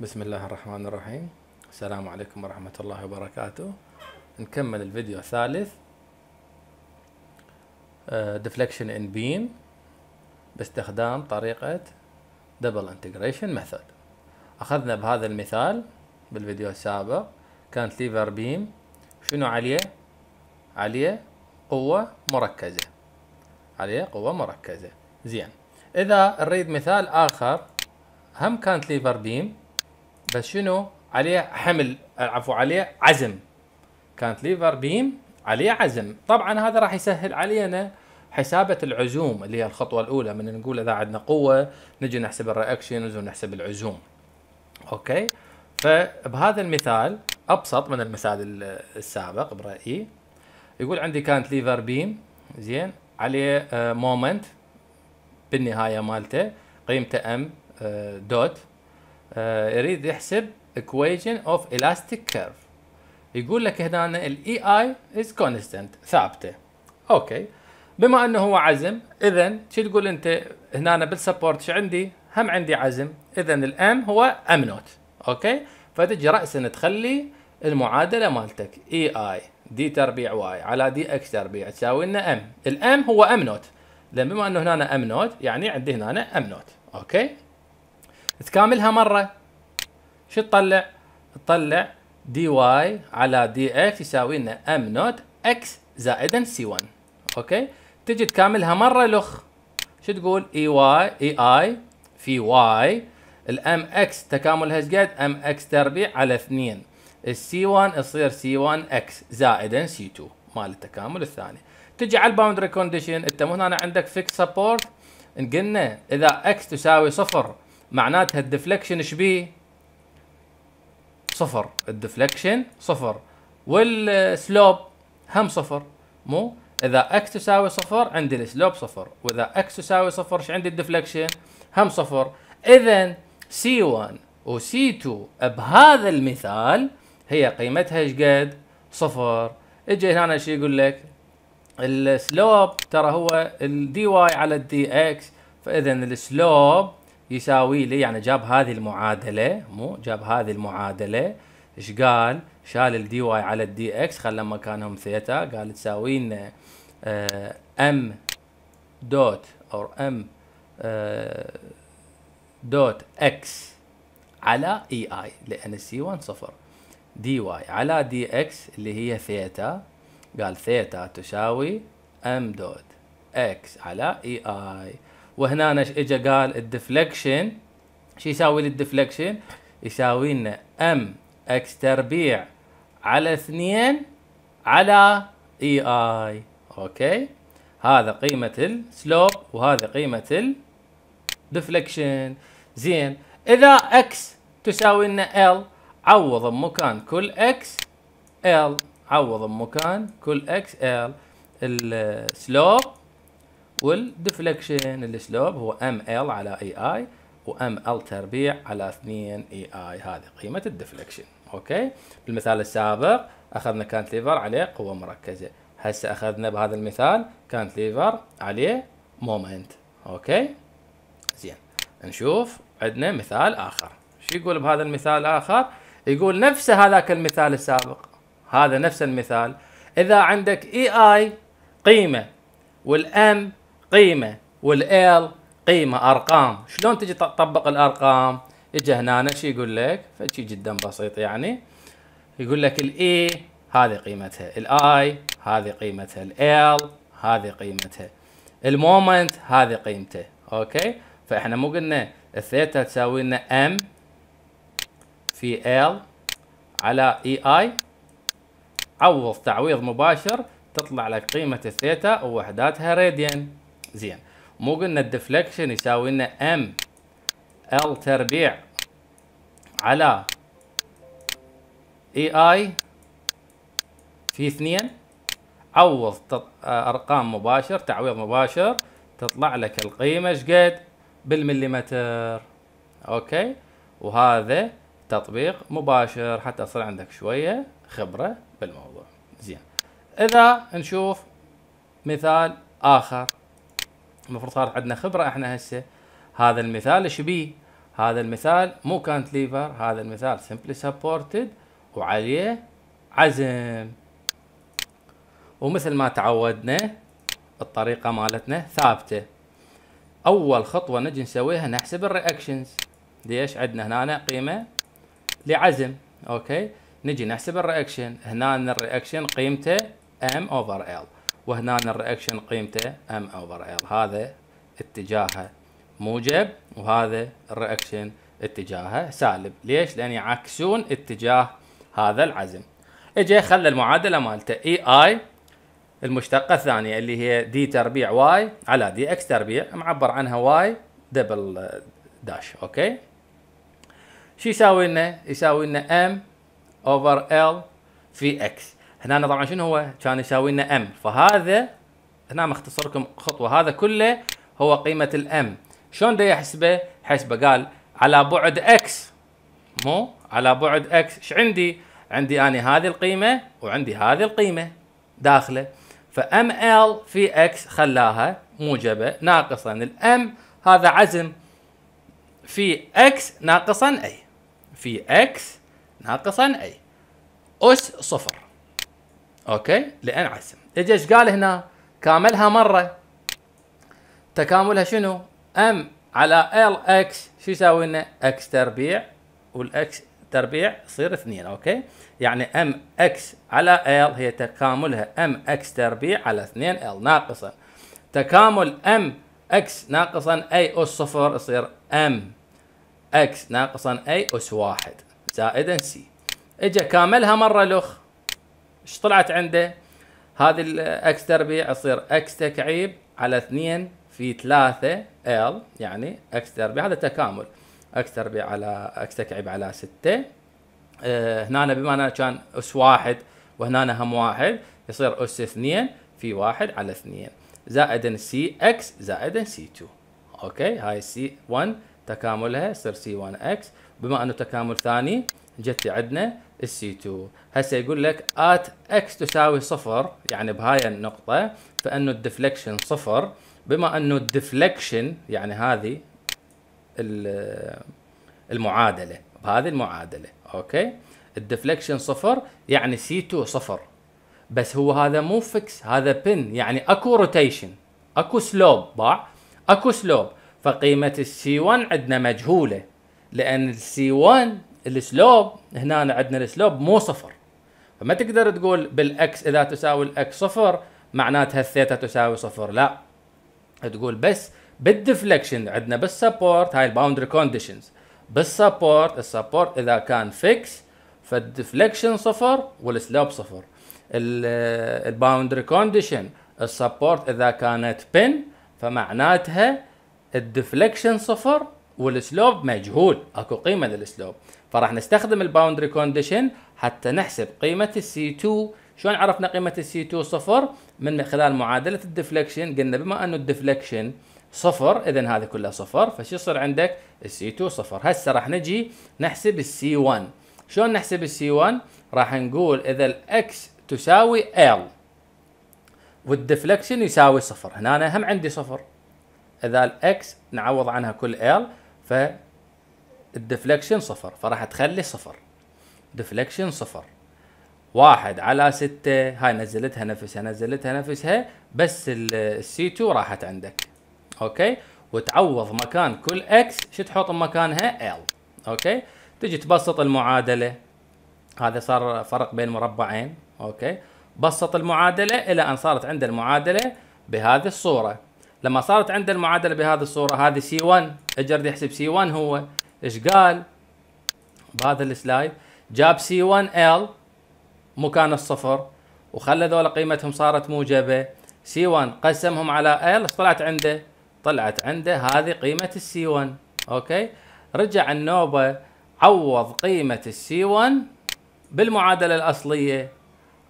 بسم الله الرحمن الرحيم السلام عليكم ورحمة الله وبركاته نكمل الفيديو الثالث ديفليكشن ان بيم باستخدام طريقة دبل انتجريشن ميثود اخذنا بهذا المثال بالفيديو السابق كانت ليفر بيم شنو عليه عليه قوة مركزة عليه قوة مركزة زين اذا نريد مثال اخر هم كانت ليفر بيم بس شنو عليه حمل عفوا عليه عزم كانت ليفر بيم عليه عزم طبعا هذا راح يسهل علينا حسابة العزوم اللي هي الخطوة الأولى من نقول إذا عندنا قوة نجي نحسب الرياكشن ونحسب العزوم أوكي فبهذا المثال أبسط من المثال السابق برأيي يقول عندي كانت ليفر بيم زين عليه آه، مومنت بالنهاية مالته قيمته ام آه، دوت آه، يريد يحسب equation of elastic curve يقول لك هنا الاي اي از كونستنت ثابته اوكي بما انه هو عزم اذا شو تقول انت هنا بالسبورت شو عندي هم عندي عزم اذا الام هو ام نوت اوكي فتجي راسا تخلي المعادله مالتك اي اي دي تربيع واي على دي اكس تربيع تساوي لنا ام الام هو ام نوت لان بما انه هنا ام نوت يعني عندي هنا ام نوت اوكي تكاملها مرة شو تطلع؟ تطلع دي واي على دي اكس يساوي لنا ام نوت اكس زائدا سي 1 اوكي تجي تكاملها مرة لخ شو تقول اي واي اي اي في واي الام اكس تكاملها ايش قد؟ ام اكس تربيع على 2 السي 1 يصير سي 1 اكس زائدا سي 2 مال التكامل الثاني تجي على الباوندري كونديشن انت هنا عندك فيكس سبورت قلنا اذا اكس تساوي صفر معناتها ايش بيه؟ صفر الدفلكشن صفر والسلوب هم صفر مو اذا اكس تساوي صفر عندي السلوب صفر واذا اكس تساوي صفر ايش عندي الدفلكشن هم صفر اذا سي 1 وسي 2 بهذا المثال هي قيمتها ايش قد صفر اجي هنا ايش يقول لك السلوب ترى هو الدي واي على الدي اكس فاذا السلوب يساوي لي يعني جاب هذه المعادله مو جاب هذه المعادله ايش قال؟ شال الدي واي على الدي اكس خلى مكانهم ثيتا قال تساوي لنا ام آه، دوت او آه، ام دوت اكس على اي اي لان السي 1 صفر دي واي على دي اكس اللي هي ثيتا قال ثيتا تساوي ام دوت اكس على اي اي وهنا اجى قال الديفليكشن شو يساوي لي الديفليكشن؟ يساوي لنا ام اكس تربيع على اثنين على اي e اي اوكي هذا قيمة السلوب وهذا قيمة الديفليكشن زين اذا اكس تساوي لنا ال عوض بمكان كل اكس ال عوض بمكان كل اكس ال السلوب والديفليكشن الاسلوب هو ام ال على اي اي وام ال تربيع على 2 اي اي هذه قيمه الديفليكشن اوكي بالمثال السابق اخذنا كانت ليفر عليه قوه مركزه هسه اخذنا بهذا المثال كانت ليفر عليه مومنت اوكي زين نشوف عندنا مثال اخر شو يقول بهذا المثال الاخر يقول نفس هذاك المثال السابق هذا نفس المثال اذا عندك اي اي قيمه والام قيمه والال قيمه ارقام شلون تجي تطبق الارقام اجى هنا شو يقول لك فشي جدا بسيط يعني يقول لك الاي هذه قيمتها الاي هذه قيمتها الال هذه قيمتها المومنت هذه قيمته اوكي فاحنا مو قلنا الثيتا تساوي لنا ام في ال على اي e اي عوض تعويض مباشر تطلع لك قيمه الثيتا ووحداتها راديان زين مو قلنا الديفليكشن يساوي لنا ام ال تربيع على اي اي في اثنين عوض ارقام مباشر تعويض مباشر تطلع لك القيمه قد بالمليمتر اوكي وهذا تطبيق مباشر حتى يصير عندك شويه خبره بالموضوع زين اذا نشوف مثال اخر المفروض صارت عندنا خبره احنا هسه هذا المثال ايش بيه؟ هذا المثال مو كانت ليفر هذا المثال سمبلي سبورتد وعليه عزم ومثل ما تعودنا الطريقه مالتنا ثابته اول خطوه نجي نسويها نحسب الرياكشنز ليش عندنا هنا قيمه لعزم اوكي نجي نحسب الرياكشن هنا الرياكشن قيمته ام اوفر ال وهنا الرياكشن قيمته ام اوفر ال هذا اتجاهه موجب وهذا الرياكشن اتجاهه سالب ليش لان يعكسون اتجاه هذا العزم اجى خلى المعادله مالته اي e اي المشتقه الثانيه اللي هي دي تربيع واي على دي اكس تربيع معبر عنها واي دبل داش اوكي شو يساوي لنا يساوي لنا ام اوفر ال في اكس هنا طبعا شنو هو كان يساوي لنا ام فهذا هنا مختصر لكم خطوه هذا كله هو قيمه الام شلون بدي احسبه؟ حسبه قال على بعد اكس مو على بعد اكس ايش عندي عندي اني هذه القيمه وعندي هذه القيمه داخله فام ال في اكس خلاها موجبه ناقصا الام هذا عزم في اكس ناقصا اي في اكس ناقصا اي اس صفر اوكي لانعزم اجى ايش قال هنا كاملها مره تكاملها شنو ام على ال اكس شو يساوي لنا اكس تربيع والاكس تربيع يصير اثنين اوكي يعني ام اكس على ال هي تكاملها ام اكس تربيع على اثنين ال ناقصا تكامل ام اكس ناقصا اي اس صفر يصير ام اكس ناقصا اي اس واحد زائدا سي اجا كاملها مره لخ ايش طلعت عنده هذه الاكس تربيع يصير اكس تكعيب على 2 في 3 ال يعني اكس تربيع هذا تكامل اكس تربيع على اكس تكعيب على 6 أه هنا بما انه كان اس واحد وهنا هم واحد يصير اس 2 في واحد على 2 زائد سي اكس زائد سي 2 اوكي هاي سي 1 تكاملها يصير سي 1 اكس بما انه تكامل ثاني جت عندنا السي 2 هسه يقول لك ات اكس تساوي صفر يعني بهاي النقطة فانه الديفليكشن صفر بما انه الديفليكشن يعني هذه المعادلة بهذه المعادلة اوكي الديفليكشن صفر يعني سي 2 صفر بس هو هذا مو فيكس هذا بن يعني اكو روتيشن اكو سلوب باع اكو سلوب فقيمة السي 1 عندنا مجهولة لان السي 1 السلوب هنا عندنا السلوب مو صفر فما تقدر تقول بالاكس اذا تساوي الاكس صفر معناتها الثيتا تساوي صفر لا تقول بس بالدفليكشن عندنا بالسبورت هاي الباوندري كونديشنز بالسبورت السبورت اذا كان فيكس فالدفليكشن صفر والسلوب صفر الباوندري كونديشن السبورت اذا كانت بن فمعناتها الدفليكشن صفر والسلوب مجهول اكو قيمه للسلوب فراح نستخدم الباوندري كونديشن حتى نحسب قيمه السي 2 شلون عرفنا قيمه السي 2 صفر من خلال معادله الديفليكشن قلنا بما انه الديفليكشن صفر اذا هذه كلها صفر فشو يصير عندك السي 2 صفر هسه راح نجي نحسب السي 1 شلون نحسب السي 1 راح نقول اذا الاكس تساوي ال والديفليكشن يساوي صفر هنا أنا هم عندي صفر اذا الاكس نعوض عنها كل ال الدفلكشن صفر فراح تخلي صفر دفلكشن صفر واحد على ستة هاي نزلتها نفسها نزلتها نفسها بس السي 2 راحت عندك اوكي وتعوض مكان كل اكس شو تحط مكانها ال اوكي تجي تبسط المعادله هذا صار فرق بين مربعين اوكي بسط المعادله الى ان صارت عند المعادله بهذه الصوره لما صارت عند المعادله بهذه الصوره هذه سي 1 اجرد يحسب سي 1 هو ايش قال بهذا السلايد جاب سي 1 ال مكان الصفر وخلى ذولا قيمتهم صارت موجبه سي 1 قسمهم على ال طلعت عنده طلعت عنده هذه قيمه السي 1 اوكي رجع النوبه عوض قيمه السي 1 بالمعادله الاصليه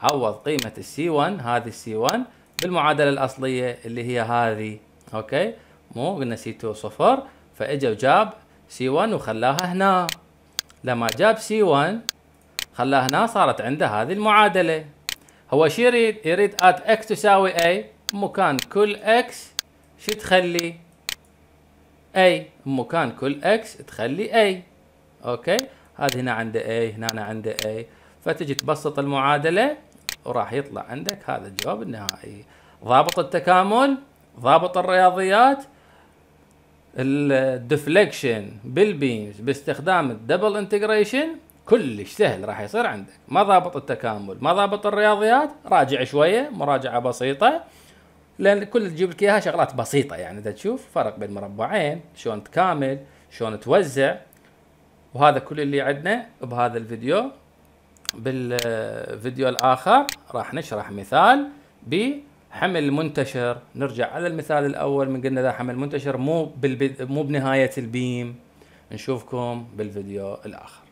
عوض قيمه السي 1 هذه السي 1 بالمعادله الاصليه اللي هي هذه اوكي مو قلنا سي 2 صفر فاجا وجاب سي 1 وخلاها هنا لما جاب سي 1 خلاها هنا صارت عنده هذه المعادلة هو شو يريد؟ يريد ات اكس تساوي اي مكان كل اكس شو تخلي؟ اي مكان كل اكس تخلي اي اوكي هذه هنا عنده اي هنا عنده اي فتجي تبسط المعادلة وراح يطلع عندك هذا الجواب النهائي ضابط التكامل ضابط الرياضيات الديفليكشن بالبيمز باستخدام الدبل انتجريشن كلش سهل راح يصير عندك ما ضابط التكامل ما ضابط الرياضيات راجع شويه مراجعه بسيطه لان كل تجيب لك اياها شغلات بسيطه يعني اذا تشوف فرق بين مربعين شلون تكامل شلون توزع وهذا كل اللي عندنا بهذا الفيديو بالفيديو الاخر راح نشرح مثال ب حمل منتشر نرجع على المثال الاول من قلنا ذا حمل منتشر مو بالبد... مو بنهايه البيم نشوفكم بالفيديو الاخر